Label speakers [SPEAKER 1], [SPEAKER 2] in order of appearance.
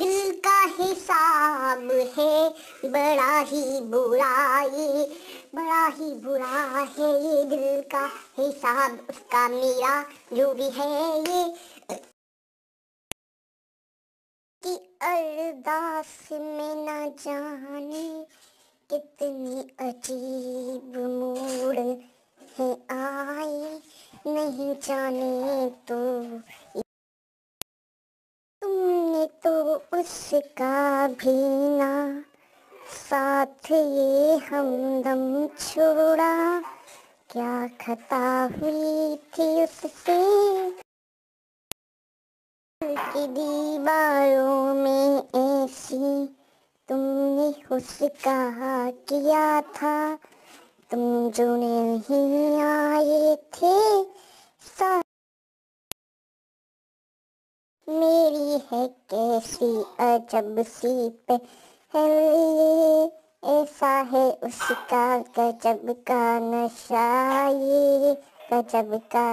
[SPEAKER 1] दिल का हिसाब है बड़ा ही बुरा ये बड़ा ही बुरा है ये दिल का हिसाब उसका मेरा जो भी है ये
[SPEAKER 2] कि अरदास में न जाने कितनी अजीब मोड़ है आए नहीं जाने तो उसका भी ना साथ ये हमदम छोड़ा क्या खता हुई थी उससे की दीवारों में ऐसी तुमने उसका
[SPEAKER 3] किया था तुम जो नहीं आए थे सा है कैसी अजब सी पहली ऐसा है उसका गजब का नशा ये गजब का